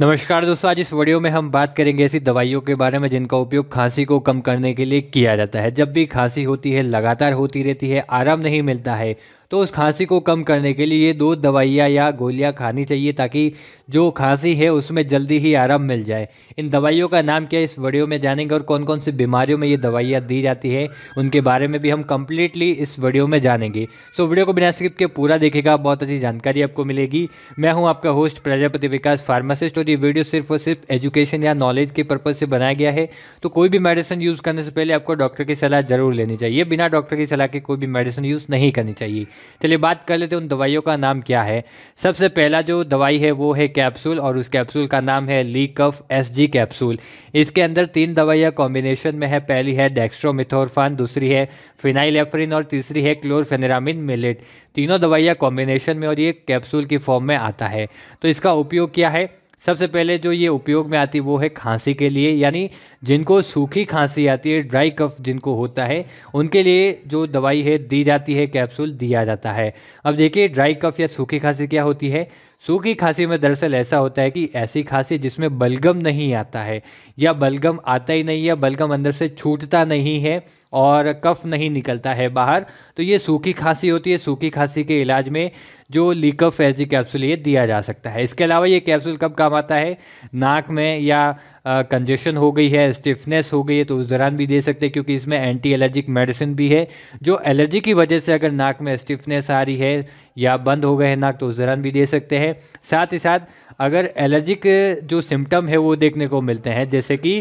नमस्कार दोस्तों आज इस वीडियो में हम बात करेंगे ऐसी दवाइयों के बारे में जिनका उपयोग खांसी को कम करने के लिए किया जाता है जब भी खांसी होती है लगातार होती रहती है आराम नहीं मिलता है तो उस खांसी को कम करने के लिए ये दो दवाइयाँ या गोलियाँ खानी चाहिए ताकि जो खांसी है उसमें जल्दी ही आराम मिल जाए इन दवाइयों का नाम क्या इस वीडियो में जानेंगे और कौन कौन सी बीमारियों में ये दवाइयाँ दी जाती है उनके बारे में भी हम कम्प्लीटली इस वीडियो में जानेंगे सो तो वीडियो को बिना स्किप के पूरा देखेगा बहुत अच्छी जानकारी आपको मिलेगी मैं हूँ आपका होस्ट प्रजापति विकास फार्मासिस्ट और ये वीडियो सिर्फ और सिर्फ एजुकेशन या नॉलेज के पर्पज़ से बनाया गया है तो कोई भी मेडिसिन यूज़ करने से पहले आपको डॉक्टर की सलाह ज़रूर लेनी चाहिए बिना डॉक्टर की सलाह के कोई भी मेडिसिन यूज़ नहीं करनी चाहिए चलिए बात कर लेते हैं उन दवाइयों का नाम क्या है सबसे पहला जो दवाई है वो है कैप्सूल और उस कैप्सूल का नाम है ली कफ एस जी कैप्सूल इसके अंदर तीन दवाइयाँ कॉम्बिनेशन में है पहली है डेक्स्ट्रोमिथोरफान दूसरी है फिनाइलेफ्रिन और तीसरी है क्लोरफेनरामिन मिलेट तीनों दवाइयाँ कॉम्बिनेशन में और ये कैप्सूल की फॉर्म में आता है तो इसका उपयोग क्या है सबसे पहले जो ये उपयोग में आती है वो है खांसी के लिए यानी जिनको सूखी खांसी आती है ड्राई कफ जिनको होता है उनके लिए जो दवाई है दी जाती है कैप्सूल दिया जाता है अब देखिए ड्राई कफ या सूखी खांसी क्या होती है सूखी खांसी में दरअसल ऐसा होता है कि ऐसी खांसी जिसमें बलगम नहीं आता है या बलगम आता ही नहीं या बलगम अंदर से छूटता नहीं है और कफ नहीं निकलता है बाहर तो ये सूखी खांसी होती है सूखी खांसी के इलाज में जो लीकफ एजी कैप्सूल ये दिया जा सकता है इसके अलावा ये कैप्सूल कब काम आता है नाक में या कंजेशन हो गई है स्टिफनेस हो गई है तो उस दौरान भी दे सकते हैं क्योंकि इसमें एंटी एलर्जिक मेडिसिन भी है जो एलर्जी की वजह से अगर नाक में स्टिफनेस आ रही है या बंद हो गए हैं नाक तो उस दौरान भी दे सकते हैं साथ ही साथ अगर एलर्जिक जो सिम्टम है वो देखने को मिलते हैं जैसे कि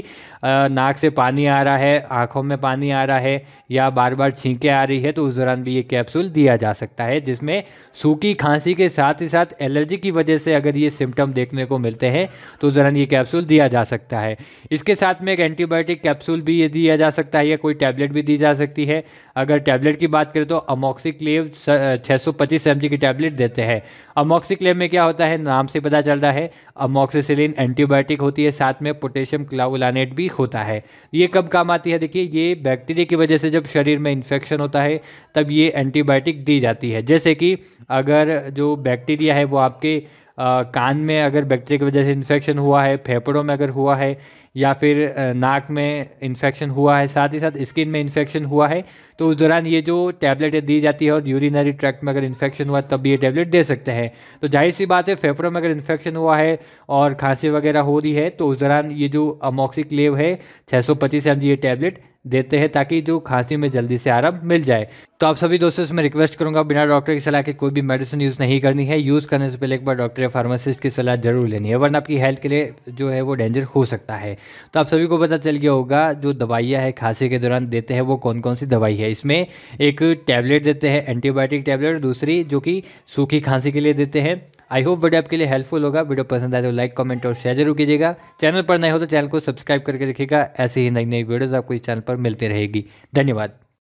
नाक से पानी आ रहा है आँखों में पानी आ रहा है या बार बार छींकें आ रही है तो उस दौरान भी ये कैप्सूल दिया जा सकता है जिसमें सूखी खांसी के साथ ही साथ एलर्जी की वजह से अगर ये सिम्टम देखने को मिलते हैं तो उस दौरान ये कैप्सूल दिया जा सकता है सकता है इसके साथ में एक एंटीबायोटिक कैप्सूल भी ये दिया जा सकता है या कोई टैबलेट भी दी जा सकती है अगर टैबलेट की बात करें तो अमोक्सिक्लेव 625 एमजी की टैबलेट देते हैं अमोक्सिक्लेव में क्या होता है नाम से पता चल रहा है अमोक्सिसिलिन एंटीबायोटिक होती है साथ में पोटेशियम क्लाउलानेट भी होता है ये कब काम आती है देखिए ये बैक्टीरिया की वजह से जब शरीर में इन्फेक्शन होता है तब ये एंटीबायोटिक दी जाती है जैसे कि अगर जो बैक्टीरिया है वो आपके कान में अगर बैक्टीरिया की वजह से इन्फेक्शन हुआ है फेफड़ों में अगर हुआ है या फिर नाक में इन्फेक्शन हुआ है साथ ही साथ स्किन में इन्फेक्शन हुआ है तो उस दौरान ये जो टैबलेट दी जाती है और यूरिनरी ट्रैक्ट में अगर इन्फेक्शन हुआ तब भी ये टैबलेट दे सकते हैं तो जाहिर सी बात है फेफड़ों में अगर इन्फेक्शन हुआ है और खांसी वगैरह हो रही है तो उस दौरान ये जो लेव है छः सौ पच्चीस ये टैबलेट देते हैं ताकि जो खांसी में जल्दी से आराम मिल जाए तो आप सभी दोस्तों से मैं रिक्वेस्ट करूंगा बिना डॉक्टर की सलाह के कोई भी मेडिसिन यूज़ नहीं करनी है यूज़ करने से पहले एक बार डॉक्टर या फार्मासिस्ट की सलाह जरूर लेनी है वरना आपकी हेल्थ के लिए जो है वो डेंजर हो सकता है तो आप सभी को पता चल गया होगा जो दवाइयाँ है खांसी के दौरान देते हैं वो कौन कौन सी दवाई है इसमें एक टैबलेट देते हैं एंटीबायोटिक टैबलेट दूसरी जो कि सूखी खांसी के लिए देते हैं आई होप वीडियो आपके लिए हेल्पफुल होगा वीडियो पसंद आए तो लाइक कमेंट और शेयर जरूर कीजिएगा चैनल पर नए हो तो चैनल को सब्सक्राइब करके रखिएगा ऐसे ही नई नई वीडियोज़ आपको इस चैनल पर मिलती रहेगी धन्यवाद